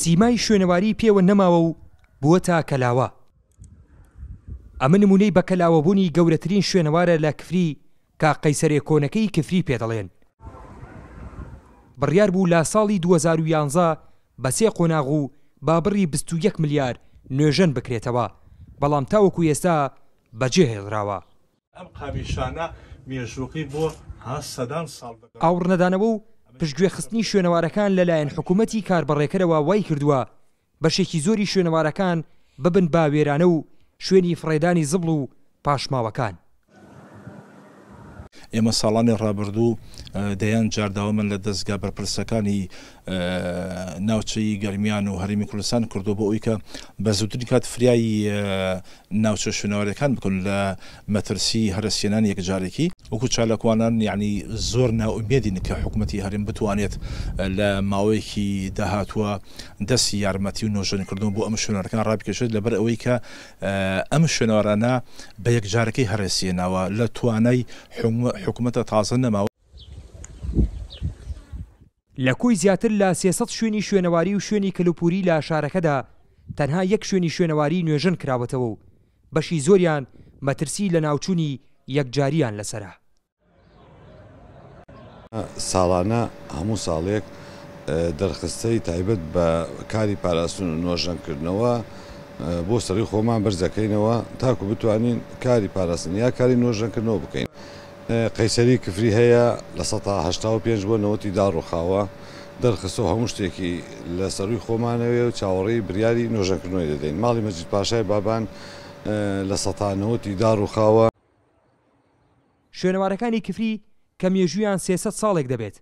سیمای شوێنەواری پێوە نەماوە و بووە تا کەلاوە ئەمە نمونەی بە کەلاوەبوونی گەورەترین شوێنەوارە لە کفری کا قەیسەرێ کۆنەکەی کفری پێدەڵێن بڕیار بوو لا ساڵی 2011 بە سێ قۆناغ و بابڕی 21 ملیار نوێژەن بکرێتەوە بەڵام تاوەکو ئێستا بەجێ هێڵراوە ئەم قامیشانە مێژوقی بۆ ها سەدان ساڵ ئاور نەدانەوە و پشتگوێخستنی شوێنەوارەکان لەلایەن حکوومەتی کاربڕێکەرەوە وای کردووە بەشێکی زۆری شوێنەوارەکان ببن باوێرانە و شوێنی فڕێدانی زبڵ و پاشماوەکان ئێمە ساڵانی ڕابردوو دەیان جارداوە من لە دەستگا بەرپرسەکانی ناوچەی گەرمیان و هەرمی کوردستان کردو بۆ ئەوی کە بە زووتری کات فریایی ناوچە شوێنەوەریەکان بکەن لە مەترسی هەرسێنان یەکجارێکی وەکو چالکوانان یعنی زۆر ناومێدین کە حکوومەتتی هەرم بتوانێت لە ماوەیەکی داهاتوە دەستی یارمەتی و نۆژنکردن بۆ ئەم شوێنەکان ڕابکەشێت لەبەر ئەوەی کە ئەم شوێنەوارانە بە یەکجارەکەی هەرسیێنەوە لە توانای حکوومەتە تازە نەماوە لە کوی زیاتر لە 300 شوێنی شوێنەواری و شوێنی کللوپوری لە شارەکەدا تەنها یەک شوێنی شوێنەواری نوێژن کراوەتەوە و بەشی زۆریان مەترسی لە ناوچووی یەکجاریان لەسرە ساڵانە هەموو ساڵێک دەرخستەی تایبەت بە کاری پاراستون و نۆژەنکردنەوە بۆ سەری خۆمان بەرزەکەینەوە تاکو بتوانین کاری پاراستن یا کاری نۆژەنکردنەوە بکەین قەیسەری کفری هەیە لە 1970 بۆ نەوەتی داڕوخاوە دەرخستۆ هەموو شتێکی لە سەروی خۆمانەوەی و چاوەڕی بریاری نۆژەکردنەوەی دەدەین ماڵی مەجد پاشای بابان لە سەتانەوەتی داڕوخاوە شوێنەوارەکانی کفری کە مێژویان 300 ساڵێک دەبێت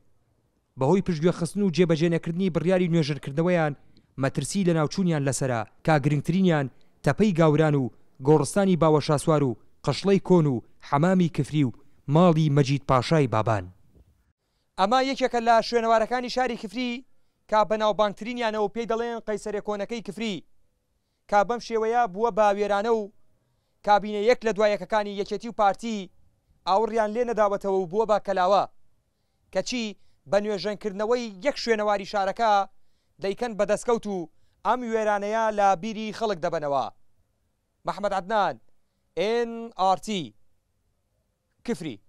بەهۆی پشتگوێخستن و جێبەجێنەکردنی بڕیاری نوێژرکردنەوەیان مەترسی لە ناوچوونیان لەسرە کا گرنگترینیان تەپەی گاوران و گۆڕستانی باوە شاسوار و قەشڵی کۆن و حەمامی کفری و ماڵی مەجید پاشای بابان ئەما یەکێکە لە شوێنەوارەکانی شاری کفری کا بەناوبانگترینیانەوە پێی دەڵێن قەیسەرێ کۆنەکەی کفری کا بەم شێوەیە بووە باوێرانە و کابینە یەک لە دوایەکەکانی یەکێتی و پارتی ئاوڕیان لێ نەداوەتەوە و بووە با کەلاوە کەچی بە نوێژەنکردنەوەی یەک شوێنەواری شارەکە دەیکەن بەدەستکەوت و ئەم وێرانەیە لە بیری خەڵک دەبنەوە مححمد عدنان NRT кефри.